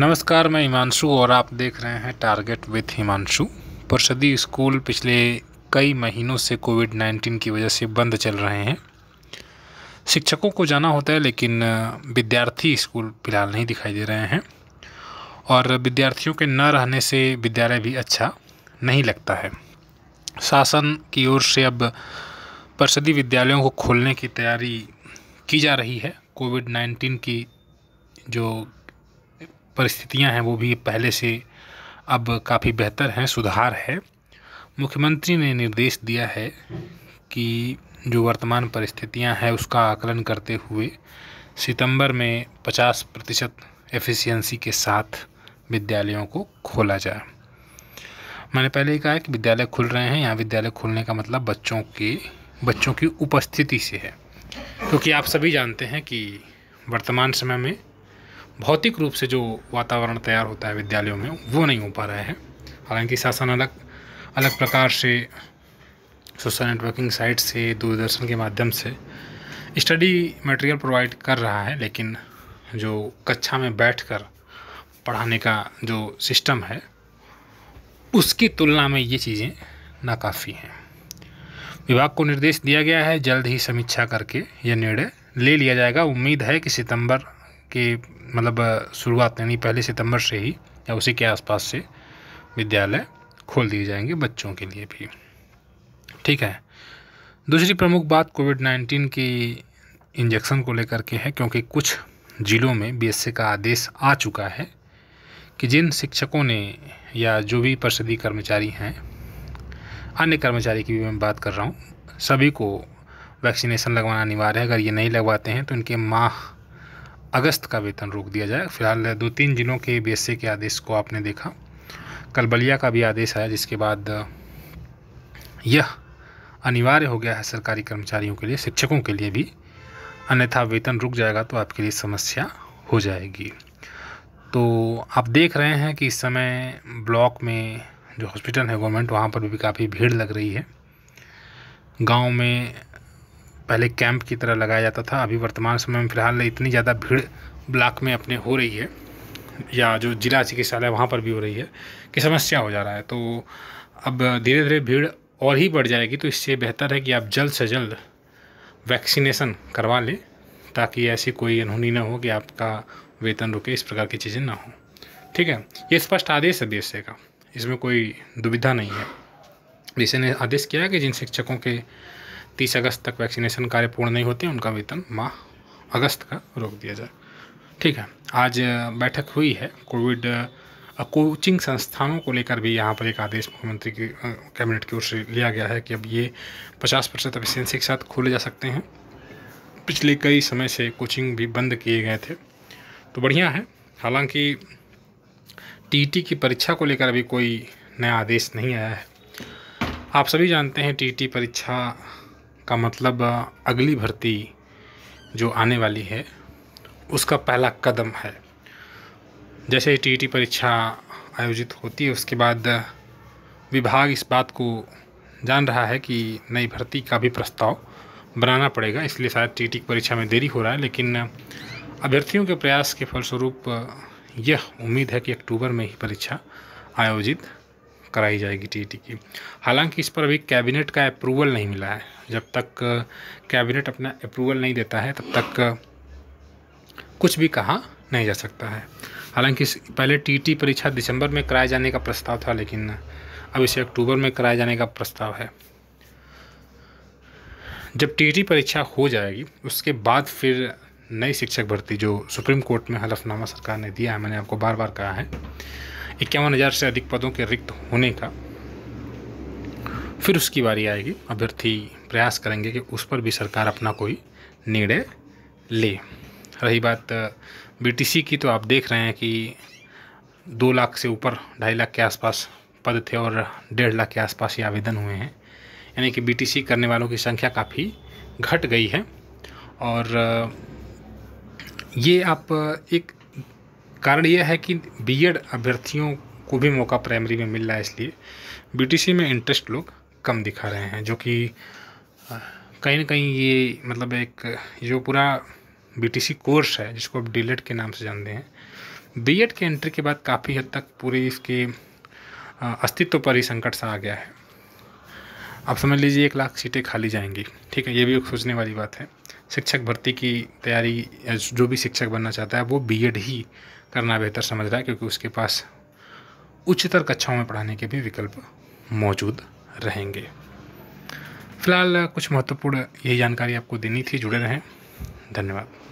नमस्कार मैं हिमांशु और आप देख रहे हैं टारगेट विथ हिमांशु परसदी स्कूल पिछले कई महीनों से कोविड नाइन्टीन की वजह से बंद चल रहे हैं शिक्षकों को जाना होता है लेकिन विद्यार्थी स्कूल फिलहाल नहीं दिखाई दे रहे हैं और विद्यार्थियों के न रहने से विद्यालय भी अच्छा नहीं लगता है शासन की ओर से अब परसदी विद्यालयों को खोलने की तैयारी की जा रही है कोविड नाइन्टीन की जो परिस्थितियां हैं वो भी पहले से अब काफ़ी बेहतर हैं सुधार है मुख्यमंत्री ने निर्देश दिया है कि जो वर्तमान परिस्थितियां हैं उसका आकलन करते हुए सितंबर में 50 प्रतिशत एफिशिएंसी के साथ विद्यालयों को खोला जाए मैंने पहले ही कहा कि विद्यालय खुल रहे हैं यहाँ विद्यालय खुलने का मतलब बच्चों के बच्चों की उपस्थिति से है क्योंकि आप सभी जानते हैं कि वर्तमान समय में भौतिक रूप से जो वातावरण तैयार होता है विद्यालयों में वो नहीं हो पा रहा है हालांकि शासन अलग अलग प्रकार से सोशल नेटवर्किंग साइट से दूरदर्शन के माध्यम से स्टडी मटेरियल प्रोवाइड कर रहा है लेकिन जो कक्षा में बैठ कर पढ़ाने का जो सिस्टम है उसकी तुलना में ये चीज़ें नाकाफ़ी हैं विभाग को निर्देश दिया गया है जल्द ही समीक्षा करके यह निर्णय ले लिया जाएगा उम्मीद है कि सितंबर के मतलब शुरुआत यानी पहले सितंबर से ही या उसी के आसपास से विद्यालय खोल दिए जाएंगे बच्चों के लिए भी ठीक है दूसरी प्रमुख बात कोविड नाइन्टीन की इंजेक्शन को लेकर के है क्योंकि कुछ ज़िलों में बीएससी का आदेश आ चुका है कि जिन शिक्षकों ने या जो भी परिषदीय कर्मचारी हैं अन्य कर्मचारी की भी मैं बात कर रहा हूँ सभी को वैक्सीनेशन लगवाना अनिवार्य है अगर ये नहीं लगवाते हैं तो इनके माह अगस्त का वेतन रोक दिया जाए फिलहाल दो तीन जिलों के बी के आदेश को आपने देखा कल बलिया का भी आदेश आया जिसके बाद यह अनिवार्य हो गया है सरकारी कर्मचारियों के लिए शिक्षकों के लिए भी अन्यथा वेतन रुक जाएगा तो आपके लिए समस्या हो जाएगी तो आप देख रहे हैं कि इस समय ब्लॉक में जो हॉस्पिटल है गवर्नमेंट वहाँ पर भी काफ़ी भीड़ लग रही है गांव में पहले कैंप की तरह लगाया जाता था अभी वर्तमान समय में फिलहाल इतनी ज़्यादा भीड़ ब्लॉक में अपने हो रही है या जो जिला चिकित्सालय वहाँ पर भी हो रही है कि समस्या हो जा रहा है तो अब धीरे धीरे भीड़ और ही बढ़ जाएगी तो इससे बेहतर है कि आप जल्द से जल्द वैक्सीनेशन करवा लें ताकि ऐसी कोई अनहोनी ना हो कि आपका वेतन रुके इस प्रकार की चीज़ें ना हो ठीक है ये स्पष्ट आदेश है बी का इसमें कोई दुविधा नहीं है बी ने आदेश किया है कि जिन शिक्षकों के तीस अगस्त तक वैक्सीनेशन कार्य पूर्ण नहीं होते उनका वेतन माह अगस्त का रोक दिया जाए ठीक है आज बैठक हुई है कोविड कोचिंग संस्थानों को लेकर भी यहाँ पर एक आदेश मुख्यमंत्री की कैबिनेट की ओर से लिया गया है कि अब ये 50 प्रतिशत एफिशिएंसी के साथ खोले जा सकते हैं पिछले कई समय से कोचिंग भी बंद किए गए थे तो बढ़िया है हालांकि टीटी की परीक्षा को लेकर अभी कोई नया आदेश नहीं आया है आप सभी जानते हैं टीटी परीक्षा का मतलब अगली भर्ती जो आने वाली है उसका पहला कदम है जैसे ही टी परीक्षा आयोजित होती है उसके बाद विभाग इस बात को जान रहा है कि नई भर्ती का भी प्रस्ताव बनाना पड़ेगा इसलिए शायद टी की परीक्षा में देरी हो रहा है लेकिन अभ्यर्थियों के प्रयास के फलस्वरूप यह उम्मीद है कि अक्टूबर में ही परीक्षा आयोजित कराई जाएगी टी e की हालांकि इस पर अभी कैबिनेट का अप्रूवल नहीं मिला है जब तक कैबिनेट अपना अप्रूवल नहीं देता है तब तक कुछ भी कहा नहीं जा सकता है हालांकि पहले टी e परीक्षा दिसंबर में कराए जाने का प्रस्ताव था लेकिन अब इसे अक्टूबर में कराए जाने का प्रस्ताव है जब टी e परीक्षा हो जाएगी उसके बाद फिर नई शिक्षक भर्ती जो सुप्रीम कोर्ट में हलफनामा सरकार ने दिया है मैंने आपको बार बार कहा है इक्यावन हज़ार से अधिक पदों के रिक्त होने का फिर उसकी बारी आएगी अभ्यर्थी प्रयास करेंगे कि उस पर भी सरकार अपना कोई निर्णय ले रही बात बीटीसी की तो आप देख रहे हैं कि दो लाख से ऊपर ढाई लाख के आसपास पद थे और डेढ़ लाख के आसपास ये आवेदन हुए हैं यानी कि बीटीसी करने वालों की संख्या काफ़ी घट गई है और ये आप एक कारण यह है कि बीएड अभ्यर्थियों को भी मौका प्राइमरी में मिल रहा है इसलिए बीटीसी में इंटरेस्ट लोग कम दिखा रहे हैं जो कि कहीं ना कहीं ये मतलब एक जो पूरा बीटीसी कोर्स है जिसको आप डीलेट e के नाम से जानते हैं बीएड e के एंट्री के बाद काफ़ी हद तक पूरे इसके अस्तित्व पर ही संकट सा आ गया है आप समझ लीजिए एक लाख सीटें खाली जाएंगी ठीक है ये भी एक सोचने वाली बात है शिक्षक भर्ती की तैयारी जो भी शिक्षक बनना चाहता है वो बीएड e ही करना बेहतर समझ रहा है क्योंकि उसके पास उच्चतर कक्षाओं में पढ़ाने के भी विकल्प मौजूद रहेंगे फिलहाल कुछ महत्वपूर्ण यही जानकारी आपको देनी थी जुड़े रहें धन्यवाद